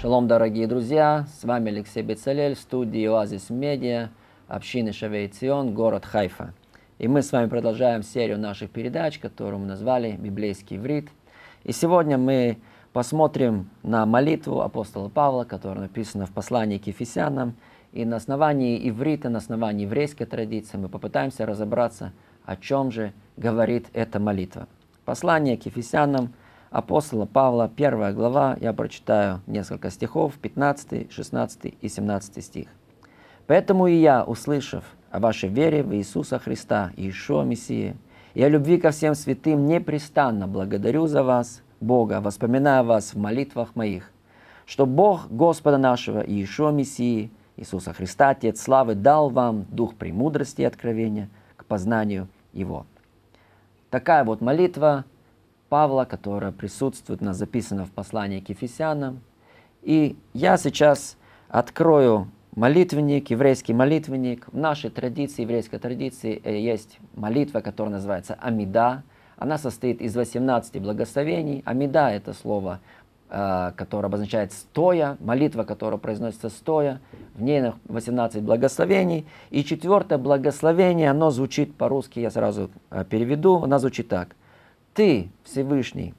Шалом, дорогие друзья! С вами Алексей Бецалель, студии Оазис Медиа, общины Шавейцион, город Хайфа. И мы с вами продолжаем серию наших передач, которую мы назвали «Библейский врит». И сегодня мы посмотрим на молитву апостола Павла, которая написана в послании к Ефесянам. И на основании иврита, на основании еврейской традиции мы попытаемся разобраться, о чем же говорит эта молитва. Послание к Ефесянам – апостола Павла, 1 глава, я прочитаю несколько стихов, 15, 16 и 17 стих. «Поэтому и я, услышав о вашей вере в Иисуса Христа, Иешуа Мессии, и о любви ко всем святым, непрестанно благодарю за вас, Бога, воспоминая вас в молитвах моих, что Бог Господа нашего Иешуа Мессии, Иисуса Христа, Отец Славы, дал вам дух премудрости и откровения к познанию Его». Такая вот молитва – Павла, которая присутствует, она записана в послании к Ефесянам. И я сейчас открою молитвенник, еврейский молитвенник. В нашей традиции, еврейской традиции, э, есть молитва, которая называется Амида. Она состоит из 18 благословений. Амида – это слово, э, которое обозначает «стоя», молитва, которая произносится «стоя». В ней 18 благословений. И четвертое благословение, оно звучит по-русски, я сразу э, переведу, оно звучит так. Ты, Всевышний,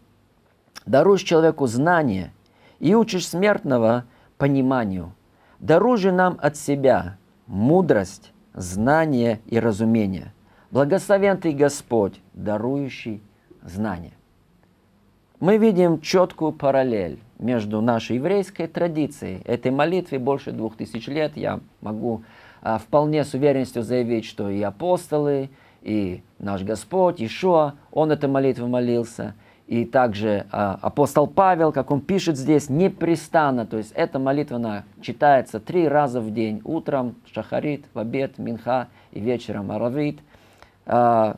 даруешь человеку знание и учишь смертного пониманию. Даруй же нам от себя мудрость, знание и разумение. Благословен Ты, Господь, дарующий знание. Мы видим четкую параллель между нашей еврейской традицией, этой молитве больше двух тысяч лет. Я могу а, вполне с уверенностью заявить, что и апостолы, и наш Господь, Ишуа, он этой молитвы молился, и также а, апостол Павел, как он пишет здесь, непрестанно, то есть эта молитва она читается три раза в день, утром, шахарит, в обед, минха и вечером аравит, а,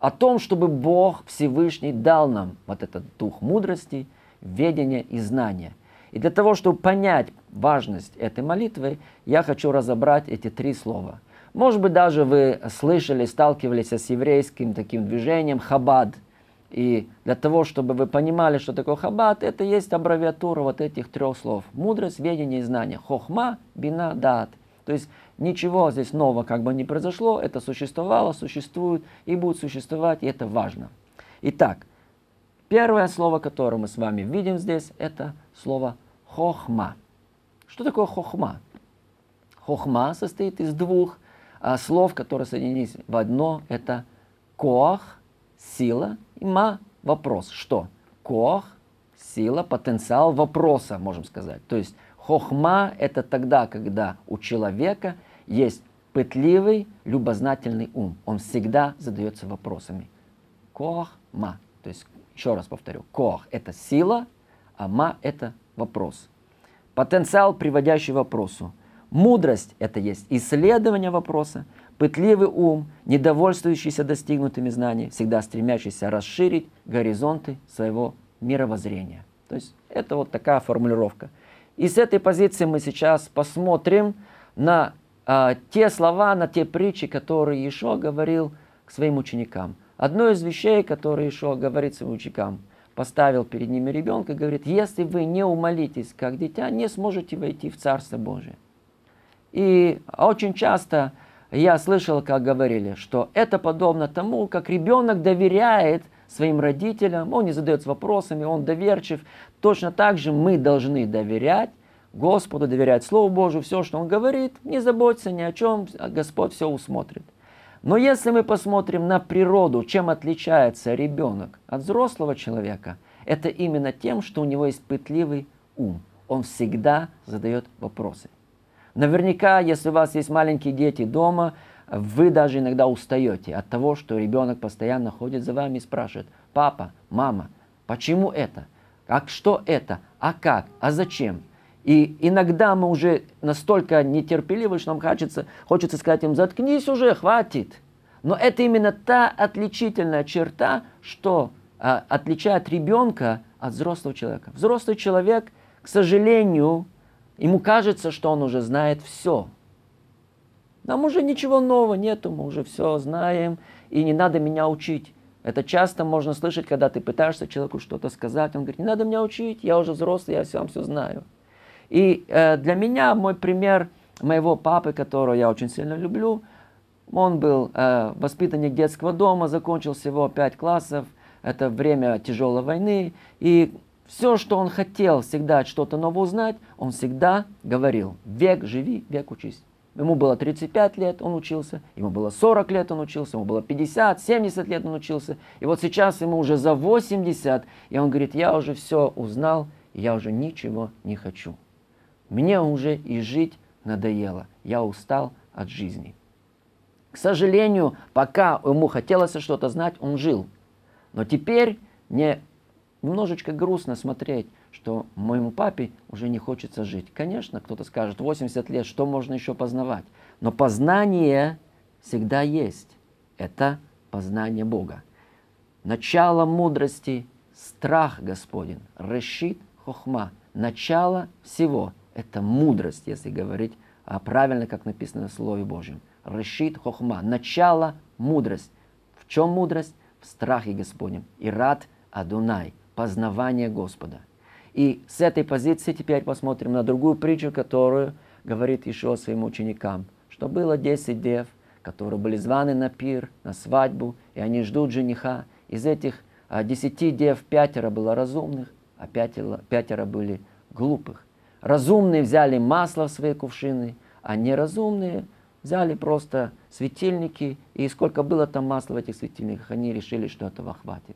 о том, чтобы Бог Всевышний дал нам вот этот дух мудрости, ведения и знания. И для того, чтобы понять важность этой молитвы, я хочу разобрать эти три слова – может быть, даже вы слышали, сталкивались с еврейским таким движением хабад. И для того, чтобы вы понимали, что такое хабад, это есть аббревиатура вот этих трех слов. Мудрость, ведение и знание. Хохма, бина, дат. То есть ничего здесь нового как бы не произошло, это существовало, существует и будет существовать, и это важно. Итак, первое слово, которое мы с вами видим здесь, это слово хохма. Что такое хохма? Хохма состоит из двух а, слов, которые соединились в одно, это коах, сила, и ма, вопрос. Что? Коах, сила, потенциал вопроса, можем сказать. То есть хохма – это тогда, когда у человека есть пытливый, любознательный ум. Он всегда задается вопросами. Коах, ма. То есть, еще раз повторю, коах – это сила, а ма – это вопрос. Потенциал, приводящий к вопросу. Мудрость – это есть исследование вопроса, пытливый ум, недовольствующийся достигнутыми знаниями, всегда стремящийся расширить горизонты своего мировоззрения. То есть это вот такая формулировка. И с этой позиции мы сейчас посмотрим на э, те слова, на те притчи, которые Ишо говорил к своим ученикам. Одно из вещей, которые Ишо говорит своим ученикам, поставил перед ними ребенка говорит, если вы не умолитесь, как дитя, не сможете войти в Царство Божие. И очень часто я слышал, как говорили, что это подобно тому, как ребенок доверяет своим родителям, он не задается вопросами, он доверчив. Точно так же мы должны доверять Господу, доверять Слову Божию, все, что Он говорит, не заботься ни о чем, Господь все усмотрит. Но если мы посмотрим на природу, чем отличается ребенок от взрослого человека, это именно тем, что у него есть пытливый ум. Он всегда задает вопросы. Наверняка, если у вас есть маленькие дети дома, вы даже иногда устаете от того, что ребенок постоянно ходит за вами и спрашивает, папа, мама, почему это? А что это? А как? А зачем? И иногда мы уже настолько нетерпеливы, что нам хочется, хочется сказать им, заткнись уже, хватит. Но это именно та отличительная черта, что а, отличает ребенка от взрослого человека. Взрослый человек, к сожалению, Ему кажется, что он уже знает все. Нам уже ничего нового нету, мы уже все знаем, и не надо меня учить. Это часто можно слышать, когда ты пытаешься человеку что-то сказать. Он говорит, не надо меня учить, я уже взрослый, я сам все знаю. И э, для меня мой пример моего папы, которого я очень сильно люблю, он был э, воспитанник детского дома, закончил всего пять классов, это время тяжелой войны, и все, что он хотел всегда что-то новое узнать, он всегда говорил, век живи, век учись. Ему было 35 лет, он учился, ему было 40 лет, он учился, ему было 50, 70 лет он учился. И вот сейчас ему уже за 80, и он говорит, я уже все узнал, я уже ничего не хочу. Мне уже и жить надоело, я устал от жизни. К сожалению, пока ему хотелось что-то знать, он жил. Но теперь не Немножечко грустно смотреть, что моему папе уже не хочется жить. Конечно, кто-то скажет, 80 лет, что можно еще познавать? Но познание всегда есть. Это познание Бога. Начало мудрости – страх Господень. Решит хохма. Начало всего – это мудрость, если говорить правильно, как написано в Слове Божьем. Решит хохма. Начало – мудрость. В чем мудрость? В страхе Господнем. И рад Адунай познавание Господа. И с этой позиции теперь посмотрим на другую притчу, которую говорит еще своим ученикам, что было 10 дев, которые были званы на пир, на свадьбу, и они ждут жениха. Из этих а, десяти дев пятеро было разумных, а пятеро были глупых. Разумные взяли масло в свои кувшины, а неразумные взяли просто светильники, и сколько было там масла в этих светильниках, они решили, что этого хватит.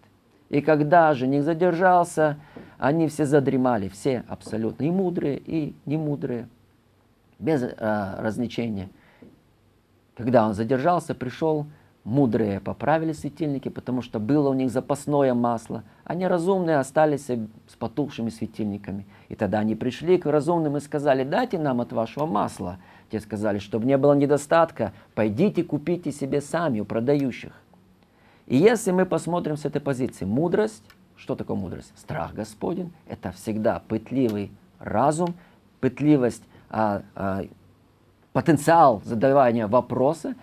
И когда же них задержался, они все задремали, все абсолютно, и мудрые, и немудрые, без э, разничения. Когда он задержался, пришел, мудрые поправили светильники, потому что было у них запасное масло, Они разумные остались с потухшими светильниками. И тогда они пришли к разумным и сказали, дайте нам от вашего масла. Те сказали, чтобы не было недостатка, пойдите купите себе сами у продающих. И если мы посмотрим с этой позиции, мудрость, что такое мудрость? Страх Господень, это всегда пытливый разум, пытливость, а, а, потенциал задавания вопроса,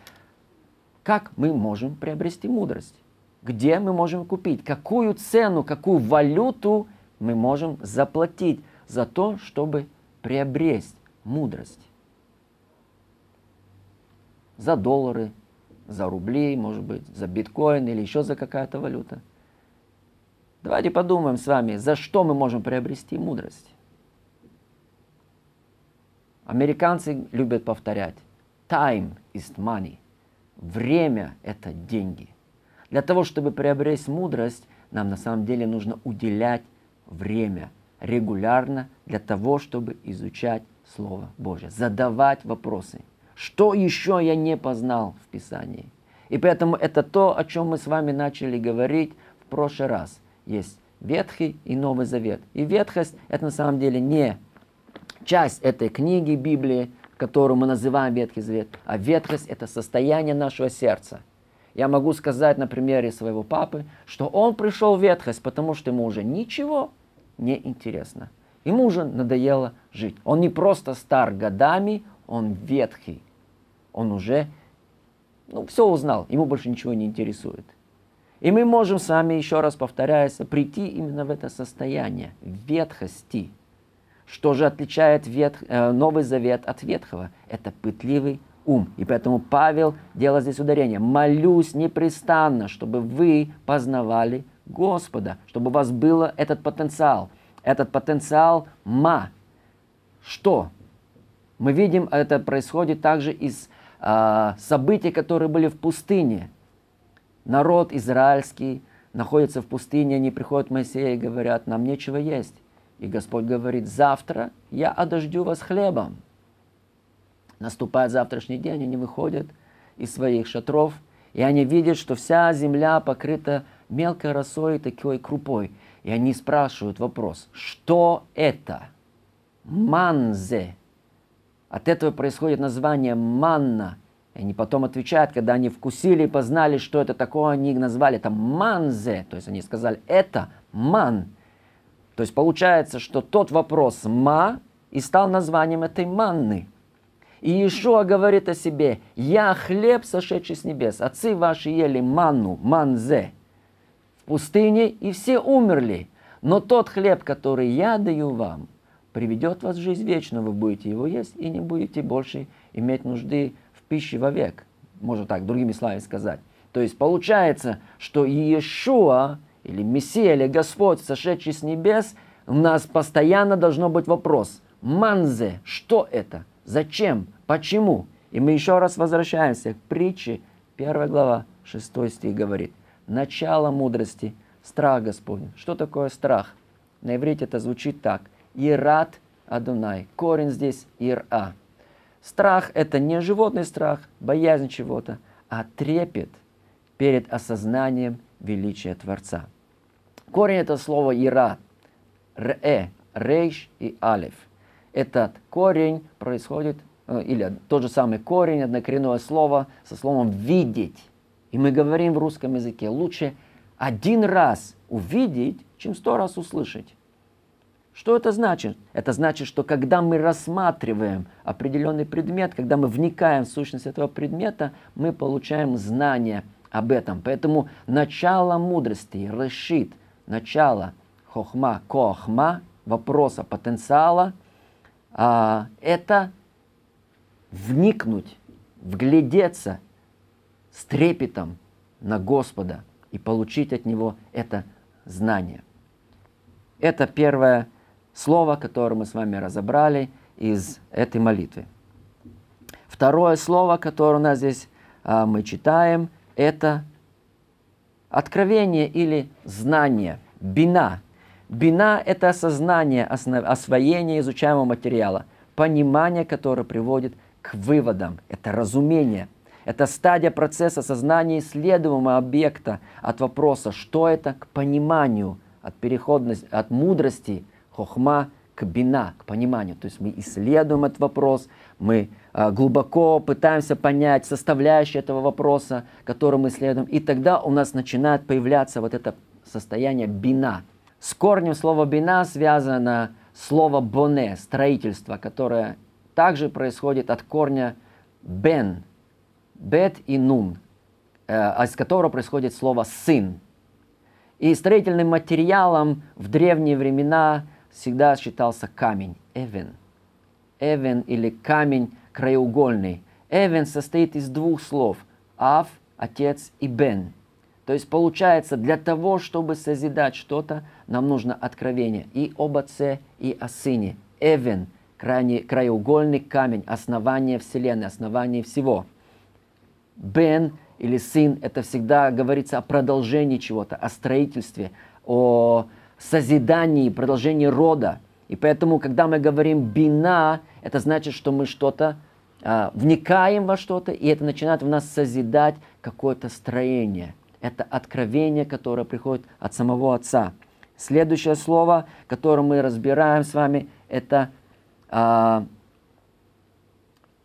как мы можем приобрести мудрость, где мы можем купить, какую цену, какую валюту мы можем заплатить за то, чтобы приобрести мудрость. За доллары, за рубли, может быть, за биткоин или еще за какая-то валюта. Давайте подумаем с вами, за что мы можем приобрести мудрость. Американцы любят повторять, time is money, время – это деньги. Для того, чтобы приобрести мудрость, нам на самом деле нужно уделять время регулярно для того, чтобы изучать Слово Божье, задавать вопросы – что еще я не познал в Писании? И поэтому это то, о чем мы с вами начали говорить в прошлый раз. Есть Ветхий и Новый Завет. И Ветхость – это на самом деле не часть этой книги Библии, которую мы называем Ветхий Завет, а Ветхость – это состояние нашего сердца. Я могу сказать на примере своего папы, что он пришел в ветхость, потому что ему уже ничего не интересно. Ему уже надоело жить. Он не просто стар годами, он ветхий он уже ну, все узнал, ему больше ничего не интересует. И мы можем с вами, еще раз повторяясь, прийти именно в это состояние ветхости. Что же отличает ветх, э, Новый Завет от Ветхого? Это пытливый ум. И поэтому Павел делал здесь ударение. «Молюсь непрестанно, чтобы вы познавали Господа, чтобы у вас был этот потенциал, этот потенциал ма». Что? Мы видим, это происходит также из а, события, которые были в пустыне. Народ израильский находится в пустыне, они приходят к Моисею и говорят, нам нечего есть. И Господь говорит, завтра я одождю вас хлебом. Наступает завтрашний день, они выходят из своих шатров, и они видят, что вся земля покрыта мелкой росой и такой крупой. И они спрашивают вопрос, что это? Манзе – от этого происходит название манна. И они потом отвечают, когда они вкусили и познали, что это такое, они назвали это манзе. То есть они сказали, это ман. То есть получается, что тот вопрос ма и стал названием этой манны. И Иешуа говорит о себе, «Я хлеб, сошедший с небес, отцы ваши ели манну, манзе, в пустыне, и все умерли, но тот хлеб, который я даю вам, приведет вас в жизнь вечную, вы будете его есть и не будете больше иметь нужды в пище вовек. Можно так, другими словами сказать. То есть получается, что Иешуа, или Мессия, или Господь, сошедший с небес, у нас постоянно должно быть вопрос. Манзе, что это? Зачем? Почему? И мы еще раз возвращаемся к притче, 1 глава, 6 стих говорит. Начало мудрости – страх Господень. Что такое страх? На иврите это звучит так – Ират Адунай. Корень здесь Ира. Страх – это не животный страх, боязнь чего-то, а трепет перед осознанием величия Творца. Корень этого слова Ира, Ре, Рейш и Алиф. Этот корень происходит, э, или тот же самый корень, однокоренное слово со словом «видеть». И мы говорим в русском языке, лучше один раз увидеть, чем сто раз услышать. Что это значит? Это значит, что когда мы рассматриваем определенный предмет, когда мы вникаем в сущность этого предмета, мы получаем знание об этом. Поэтому начало мудрости, решит, начало хохма, кохма, вопроса, потенциала, а, это вникнуть, вглядеться с трепетом на Господа и получить от Него это знание. Это первое слово, которое мы с вами разобрали из этой молитвы. Второе слово, которое у нас здесь а, мы читаем, это откровение или знание, бина. Бина – это осознание, освоение изучаемого материала, понимание, которое приводит к выводам, это разумение. Это стадия процесса сознания исследуемого объекта от вопроса «что это?» к пониманию, от переходности, от мудрости – хохма к бина, к пониманию. То есть мы исследуем этот вопрос, мы а, глубоко пытаемся понять составляющие этого вопроса, который мы исследуем, и тогда у нас начинает появляться вот это состояние бина. С корнем слова бина связано слово боне, строительство, которое также происходит от корня бен, бет и нун, э, а из которого происходит слово сын. И строительным материалом в древние времена – всегда считался камень, эвен. Эвен или камень краеугольный. Эвен состоит из двух слов – ав, отец и бен. То есть получается, для того, чтобы созидать что-то, нам нужно откровение и об отце, и о сыне. Эвен – крайне краеугольный камень, основание Вселенной, основание всего. Бен или сын – это всегда говорится о продолжении чего-то, о строительстве, о созидании, продолжении рода. И поэтому, когда мы говорим бина, это значит, что мы что-то а, вникаем во что-то, и это начинает в нас созидать какое-то строение. Это откровение, которое приходит от самого Отца. Следующее слово, которое мы разбираем с вами, это а,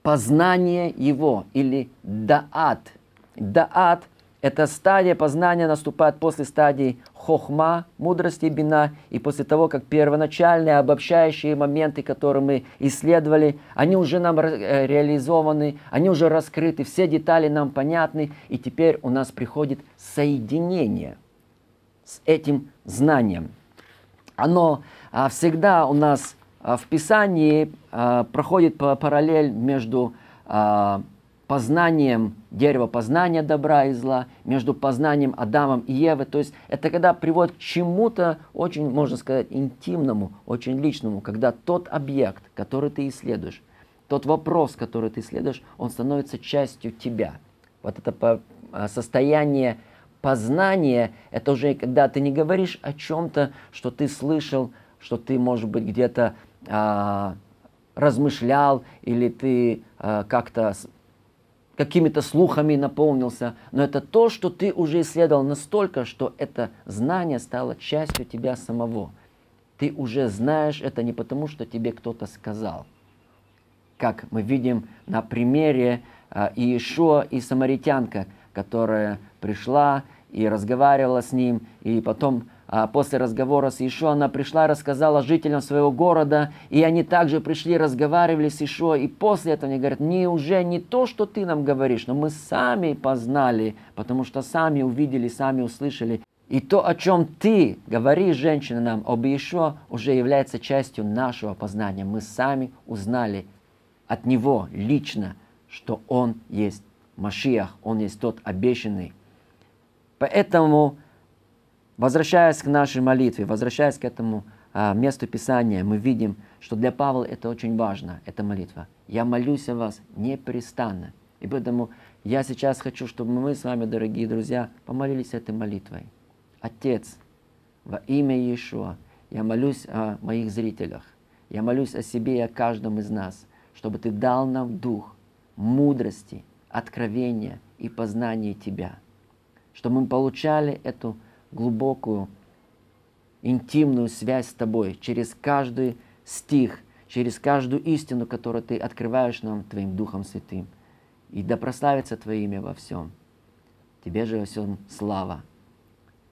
познание Его или даат. Даат – эта стадия познания наступает после стадии хохма, мудрости бина, и после того, как первоначальные обобщающие моменты, которые мы исследовали, они уже нам э, реализованы, они уже раскрыты, все детали нам понятны, и теперь у нас приходит соединение с этим знанием. Оно а, всегда у нас а, в Писании а, проходит параллель между познанием дерева познания добра и зла, между познанием Адамом и Евы. То есть это когда приводит к чему-то очень, можно сказать, интимному, очень личному, когда тот объект, который ты исследуешь, тот вопрос, который ты исследуешь, он становится частью тебя. Вот это а, состояние познания, это уже когда ты не говоришь о чем-то, что ты слышал, что ты, может быть, где-то а, размышлял, или ты а, как-то какими-то слухами наполнился, но это то, что ты уже исследовал настолько, что это знание стало частью тебя самого. Ты уже знаешь это не потому, что тебе кто-то сказал. Как мы видим на примере а, Иешуа и самаритянка, которая пришла и разговаривала с ним, и потом а после разговора с Ишо она пришла рассказала жителям своего города, и они также пришли, разговаривали с Ишо, и после этого они говорят, не уже не то, что ты нам говоришь, но мы сами познали, потому что сами увидели, сами услышали. И то, о чем ты говоришь, женщина, нам об Ишо, уже является частью нашего познания. Мы сами узнали от Него лично, что Он есть Машиах, Он есть тот обещанный. Поэтому Возвращаясь к нашей молитве, возвращаясь к этому а, месту Писания, мы видим, что для Павла это очень важно, эта молитва. «Я молюсь о вас непрестанно». И поэтому я сейчас хочу, чтобы мы с вами, дорогие друзья, помолились этой молитвой. Отец, во имя Иешуа, я молюсь о моих зрителях. Я молюсь о себе и о каждом из нас, чтобы Ты дал нам дух мудрости, откровения и познания Тебя. Чтобы мы получали эту глубокую, интимную связь с тобой через каждый стих, через каждую истину, которую ты открываешь нам Твоим Духом Святым. И да прославится Твое имя во всем. Тебе же во всем слава.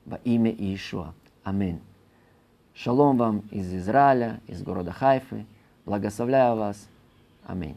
Во имя Иешуа. Аминь. Шалом вам из Израиля, из города Хайфы. Благословляю вас. Аминь.